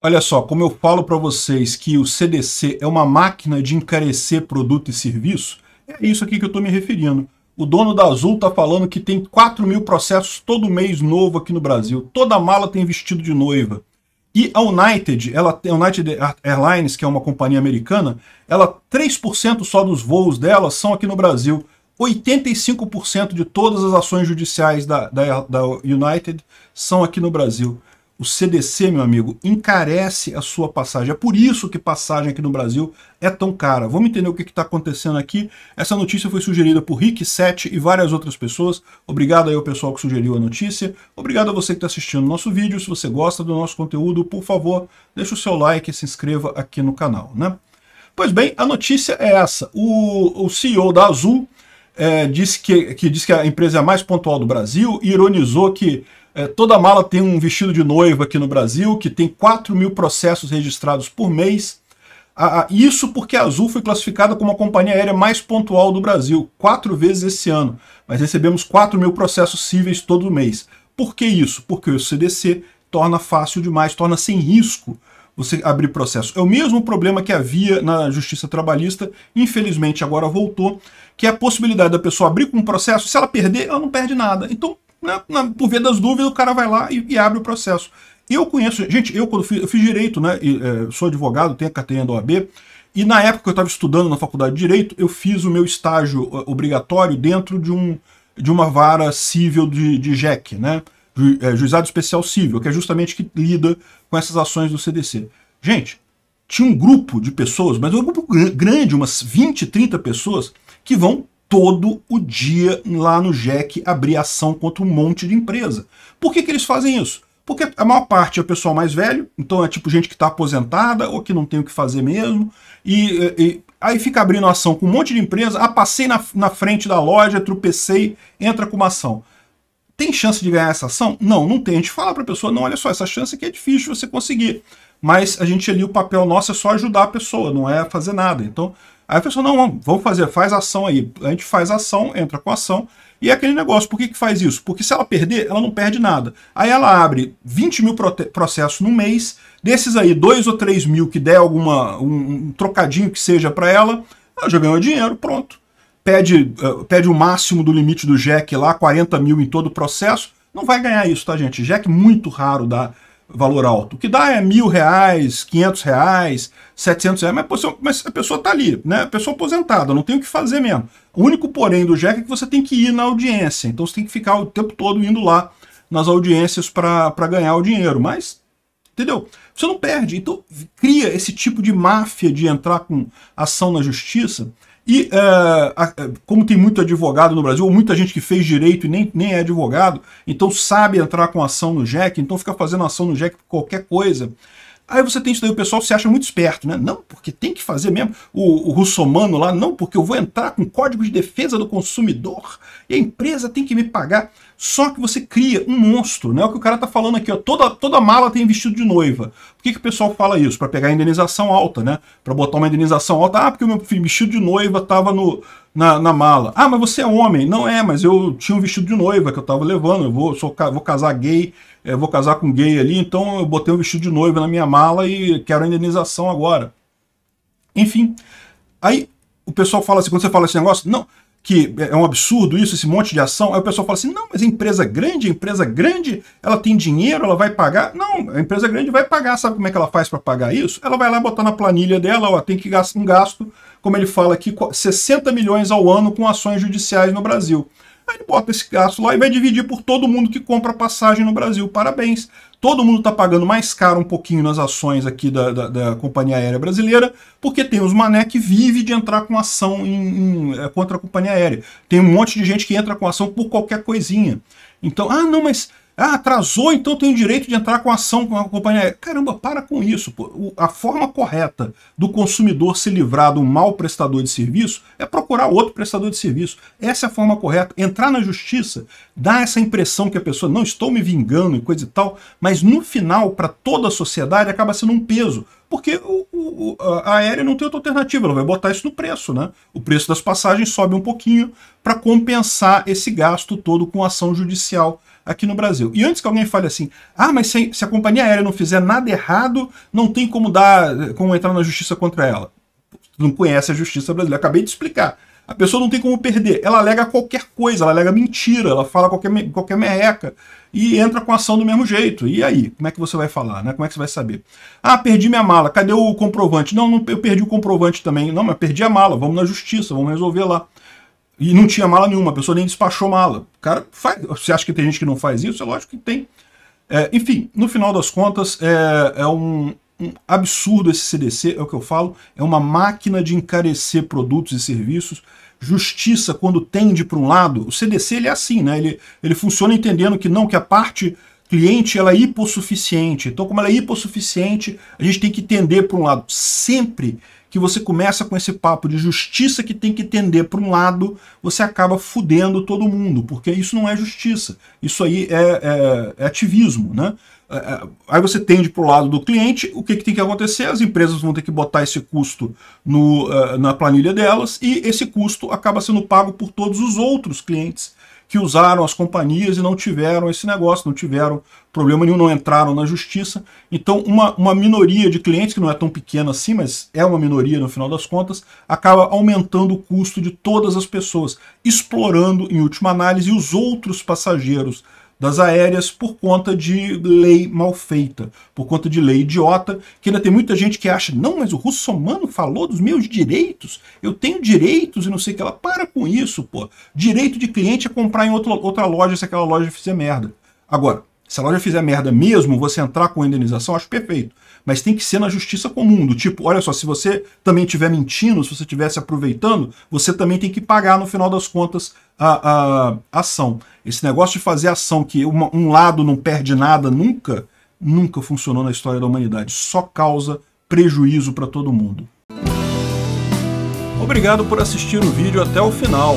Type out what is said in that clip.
Olha só, como eu falo para vocês que o CDC é uma máquina de encarecer produto e serviço, é isso aqui que eu estou me referindo. O dono da Azul está falando que tem 4 mil processos todo mês novo aqui no Brasil. Toda mala tem vestido de noiva. E a United, ela, a United Airlines, que é uma companhia americana, ela 3% só dos voos dela são aqui no Brasil. 85% de todas as ações judiciais da, da, da United são aqui no Brasil. O CDC, meu amigo, encarece a sua passagem. É por isso que passagem aqui no Brasil é tão cara. Vamos entender o que está acontecendo aqui. Essa notícia foi sugerida por Rick Sete e várias outras pessoas. Obrigado aí ao pessoal que sugeriu a notícia. Obrigado a você que está assistindo o nosso vídeo. Se você gosta do nosso conteúdo, por favor, deixa o seu like e se inscreva aqui no canal. Né? Pois bem, a notícia é essa. O, o CEO da Azul é, disse que, que, diz que a empresa é a mais pontual do Brasil e ironizou que é, toda mala tem um vestido de noiva aqui no Brasil, que tem 4 mil processos registrados por mês. Ah, isso porque a Azul foi classificada como a companhia aérea mais pontual do Brasil, quatro vezes esse ano. Mas recebemos 4 mil processos cíveis todo mês. Por que isso? Porque o CDC torna fácil demais, torna sem risco você abrir processo. É o mesmo problema que havia na justiça trabalhista, infelizmente agora voltou, que é a possibilidade da pessoa abrir com um processo, se ela perder, ela não perde nada. Então na, né? na, por via das dúvidas, o cara vai lá e, e abre o processo. Eu conheço, gente, eu quando fiz, eu fiz direito, né? E, é, sou advogado, tenho a carteira da OAB, e na época que eu estava estudando na faculdade de Direito, eu fiz o meu estágio é, obrigatório dentro de, um, de uma vara civil de, de JEC, né? Ju, é, Juizado Especial Civil, que é justamente que lida com essas ações do CDC. Gente, tinha um grupo de pessoas, mas um grupo grande, umas 20, 30 pessoas, que vão todo o dia lá no JEC abrir ação contra um monte de empresa. Por que, que eles fazem isso? Porque a maior parte é o pessoal mais velho, então é tipo gente que está aposentada ou que não tem o que fazer mesmo, e, e, aí fica abrindo ação com um monte de empresa, ah, passei na, na frente da loja, tropecei, entra com uma ação. Tem chance de ganhar essa ação? Não, não tem. A gente fala para a pessoa, não, olha só, essa chance aqui é difícil você conseguir mas a gente ali, o papel nosso é só ajudar a pessoa, não é fazer nada. Então, Aí a pessoa, não, vamos fazer, faz ação aí. A gente faz ação, entra com ação. E é aquele negócio, por que, que faz isso? Porque se ela perder, ela não perde nada. Aí ela abre 20 mil processos no mês, desses aí, 2 ou 3 mil que der alguma, um, um trocadinho que seja para ela, ela já ganhou dinheiro, pronto. Pede, uh, pede o máximo do limite do Jack lá, 40 mil em todo o processo, não vai ganhar isso, tá, gente? Jack muito raro dá valor alto. O que dá é mil reais, quinhentos reais, setecentos reais, mas, pô, mas a pessoa está ali, né? A pessoa aposentada, não tem o que fazer mesmo. O único porém do JEC é que você tem que ir na audiência, então você tem que ficar o tempo todo indo lá nas audiências para ganhar o dinheiro, mas... Entendeu? Você não perde. Então, cria esse tipo de máfia de entrar com ação na justiça e uh, a, é, como tem muito advogado no Brasil, ou muita gente que fez direito e nem, nem é advogado, então sabe entrar com ação no JEC, então fica fazendo ação no JEC por qualquer coisa. Aí você tem isso daí, o pessoal se acha muito esperto, né? Não, porque tem que fazer mesmo. O, o russomano lá, não, porque eu vou entrar com código de defesa do consumidor e a empresa tem que me pagar. Só que você cria um monstro, né? É o que o cara tá falando aqui, ó. Toda, toda mala tem vestido de noiva. Por que, que o pessoal fala isso? Para pegar indenização alta, né? Para botar uma indenização alta. Ah, porque o meu vestido de noiva tava no, na, na, mala. Ah, mas você é homem. Não é, mas eu tinha um vestido de noiva que eu tava levando. Eu vou, sou, vou casar gay, é, vou casar com gay ali, então eu botei um vestido de noiva na minha mala e quero a indenização agora. Enfim. Aí o pessoal fala assim, quando você fala esse negócio, não, que é um absurdo isso, esse monte de ação. Aí o pessoal fala assim: não, mas empresa é grande, empresa é grande, ela tem dinheiro, ela vai pagar. Não, a empresa é grande vai pagar. Sabe como é que ela faz para pagar isso? Ela vai lá botar na planilha dela: ó, tem que gastar um gasto, como ele fala aqui, 60 milhões ao ano com ações judiciais no Brasil. Aí ele bota esse gasto lá e vai dividir por todo mundo que compra passagem no Brasil. Parabéns. Todo mundo está pagando mais caro um pouquinho nas ações aqui da, da, da, Companhia Aérea Brasileira, porque tem os mané que vive de entrar com ação em, em, é, contra a Companhia Aérea. Tem um monte de gente que entra com ação por qualquer coisinha. Então, ah, não, mas ah, atrasou, então tem o direito de entrar com ação com a companhia aérea. Caramba, para com isso. Pô. A forma correta do consumidor se livrar de um mau prestador de serviço é procurar outro prestador de serviço. Essa é a forma correta. Entrar na justiça dá essa impressão que a pessoa não estou me vingando e coisa e tal, mas no final, para toda a sociedade, acaba sendo um peso porque o, o, a aérea não tem outra alternativa, ela vai botar isso no preço, né? O preço das passagens sobe um pouquinho para compensar esse gasto todo com ação judicial aqui no Brasil. E antes que alguém fale assim, ah, mas se, se a companhia aérea não fizer nada errado, não tem como dar, como entrar na justiça contra ela. Não conhece a justiça brasileira. Acabei de explicar a pessoa não tem como perder. Ela alega qualquer coisa, ela alega mentira, ela fala qualquer, qualquer merreca e entra com ação do mesmo jeito. E aí? Como é que você vai falar? Né? Como é que você vai saber? Ah, perdi minha mala. Cadê o comprovante? Não, não eu perdi o comprovante também. Não, mas perdi a mala. Vamos na justiça, vamos resolver lá. E não tinha mala nenhuma, a pessoa nem despachou mala. cara, faz, você acha que tem gente que não faz isso? É lógico que tem. É, enfim, no final das contas, é, é um, um absurdo esse CDC, é o que eu falo, é uma máquina de encarecer produtos e serviços. Justiça, quando tende para um lado, o CDC ele é assim, né? ele, ele funciona entendendo que não, que a parte cliente ela é hipossuficiente. Então, como ela é hipossuficiente, a gente tem que tender para um lado. Sempre que você começa com esse papo de justiça que tem que tender para um lado, você acaba fudendo todo mundo, porque isso não é justiça. Isso aí é, é, é ativismo, né? É, é, aí você tende para o lado do cliente, o que, que tem que acontecer? As empresas vão ter que botar esse custo no, eh, na planilha delas e esse custo acaba sendo pago por todos os outros clientes que usaram as companhias e não tiveram esse negócio, não tiveram problema nenhum, não entraram na justiça. Então, uma, uma minoria de clientes, que não é tão pequena assim, mas é uma minoria no final das contas, acaba aumentando o custo de todas as pessoas, explorando, em última análise, os outros passageiros das aéreas por conta de lei mal feita, por conta de lei idiota, que ainda tem muita gente que acha, não, mas o russomano falou dos meus direitos, eu tenho direitos e não sei o que ela. Para com isso, pô. Direito de cliente é comprar em outra, outra loja se aquela loja fizer merda. Agora, se a loja fizer merda mesmo, você entrar com indenização, acho perfeito. Mas tem que ser na justiça comum, do tipo, olha só, se você também estiver mentindo, se você estiver se aproveitando, você também tem que pagar no final das contas a, a, a ação. Esse negócio de fazer ação que uma, um lado não perde nada nunca, nunca funcionou na história da humanidade. Só causa prejuízo para todo mundo. Obrigado por assistir o vídeo até o final.